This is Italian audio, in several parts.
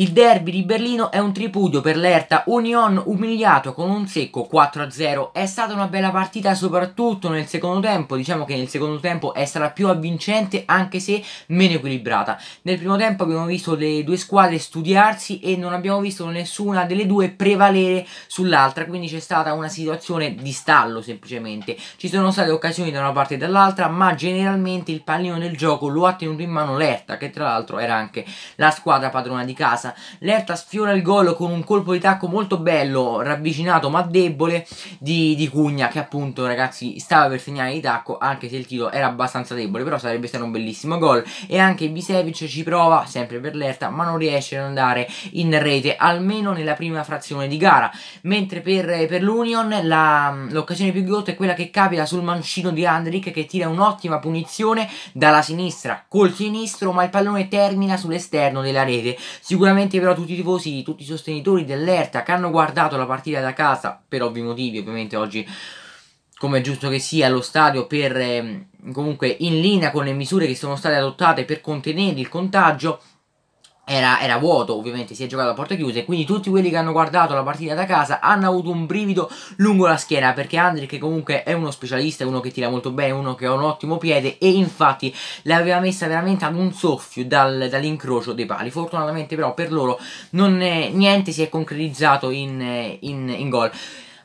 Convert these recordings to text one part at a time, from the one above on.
Il derby di Berlino è un tripudio per l'Erta Union umiliato con un secco 4-0. È stata una bella partita soprattutto nel secondo tempo, diciamo che nel secondo tempo è stata più avvincente anche se meno equilibrata. Nel primo tempo abbiamo visto le due squadre studiarsi e non abbiamo visto nessuna delle due prevalere sull'altra, quindi c'è stata una situazione di stallo semplicemente. Ci sono state occasioni da una parte e dall'altra, ma generalmente il pallino del gioco lo ha tenuto in mano l'Erta, che tra l'altro era anche la squadra padrona di casa. Lerta sfiora il gol con un colpo di tacco molto bello, ravvicinato ma debole di, di Cugna che appunto ragazzi stava per segnare di tacco anche se il tiro era abbastanza debole, però sarebbe stato un bellissimo gol. E anche Bisevic ci prova, sempre per Lerta, ma non riesce ad andare in rete, almeno nella prima frazione di gara. Mentre per, per l'Union l'occasione più ghiotta è quella che capita sul mancino di Andrick che tira un'ottima punizione dalla sinistra col sinistro, ma il pallone termina sull'esterno della rete. Sicuramente però tutti i tifosi, tutti i sostenitori dell'Erta che hanno guardato la partita da casa, per ovvi motivi ovviamente oggi come è giusto che sia lo stadio per ehm, comunque in linea con le misure che sono state adottate per contenere il contagio era, era, vuoto ovviamente, si è giocato a porte chiuse, quindi tutti quelli che hanno guardato la partita da casa hanno avuto un brivido lungo la schiena perché Andric comunque è uno specialista, è uno che tira molto bene, uno che ha un ottimo piede e infatti l'aveva messa veramente ad un soffio dal, dall'incrocio dei pali, fortunatamente però per loro non, eh, niente si è concretizzato in, in, in gol.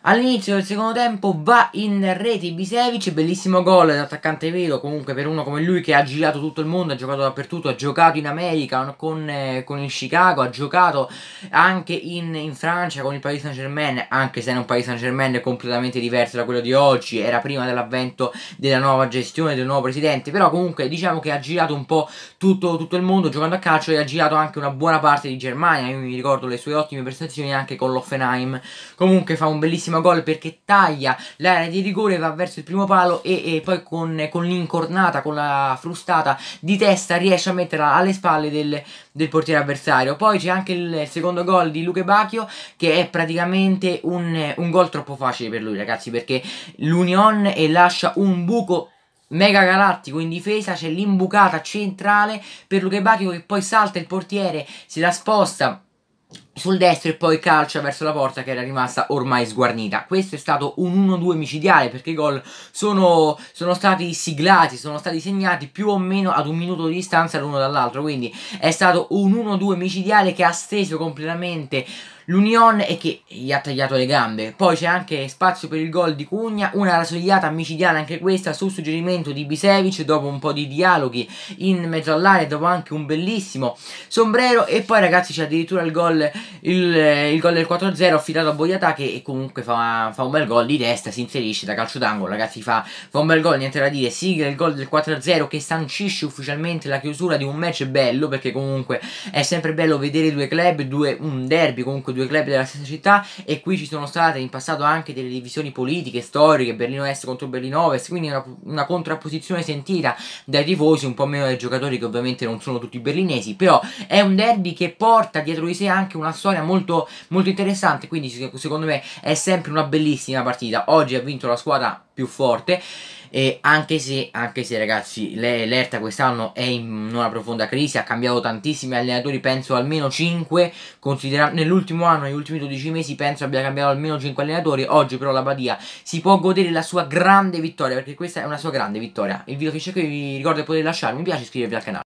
All'inizio del secondo tempo va in rete Ibisevic, bellissimo gol dell'attaccante vero, comunque per uno come lui che ha girato tutto il mondo, ha giocato dappertutto, ha giocato in America con, eh, con il Chicago, ha giocato anche in, in, Francia con il Paris Saint Germain, anche se è un Paris Saint Germain completamente diverso da quello di oggi, era prima dell'avvento della nuova gestione, del nuovo presidente, però comunque diciamo che ha girato un po' tutto, tutto il mondo giocando a calcio e ha girato anche una buona parte di Germania, io mi ricordo le sue ottime prestazioni anche con l'Offenheim, comunque fa un bellissimo grandissimo gol perché taglia l'area di rigore, va verso il primo palo e, e poi con, con l'incornata, con la frustata di testa riesce a metterla alle spalle del, del portiere avversario. Poi c'è anche il secondo gol di Luke Bacchio che è praticamente un, un gol troppo facile per lui ragazzi perché l'Union e lascia un buco mega galattico in difesa, c'è l'imbucata centrale per Luke Bacchio che poi salta il portiere, si la sposta sul destro e poi calcia verso la porta che era rimasta ormai sguarnita. Questo è stato un 1-2 micidiale perché i gol sono, sono, stati siglati, sono stati segnati più o meno ad un minuto di distanza l'uno dall'altro, quindi è stato un 1-2 micidiale che ha steso completamente l'unione è che gli ha tagliato le gambe. Poi c'è anche spazio per il gol di Cugna, una rasogliata micidiana anche questa su suggerimento di Bisevic dopo un po' di dialoghi in mezzo all'area, dopo anche un bellissimo sombrero e poi ragazzi c'è addirittura il gol, il, il gol del 4-0 affidato a Boyata che comunque fa, fa, un bel gol di destra, si inserisce da calcio d'angolo, ragazzi fa, fa, un bel gol, niente da dire, sigla il gol del 4-0 che sancisce ufficialmente la chiusura di un match bello perché comunque è sempre bello vedere due club, due, un derby comunque due club della stessa città e qui ci sono state in passato anche delle divisioni politiche, storiche, Berlino Est contro Berlino Ovest, quindi una, una contrapposizione sentita dai tifosi, un po' meno dai giocatori che ovviamente non sono tutti berlinesi, però è un derby che porta dietro di sé anche una storia molto, molto interessante, quindi secondo me è sempre una bellissima partita. Oggi ha vinto la squadra più forte. E anche se, anche se ragazzi, l'Erta quest'anno è in una profonda crisi, ha cambiato tantissimi allenatori, penso almeno 5, considerando nell'ultimo anno, negli ultimi 12 mesi, penso abbia cambiato almeno 5 allenatori, oggi però la Badia si può godere la sua grande vittoria, perché questa è una sua grande vittoria. Il video finisce qui, vi ricordo di poter lasciare mi piace iscrivervi al canale.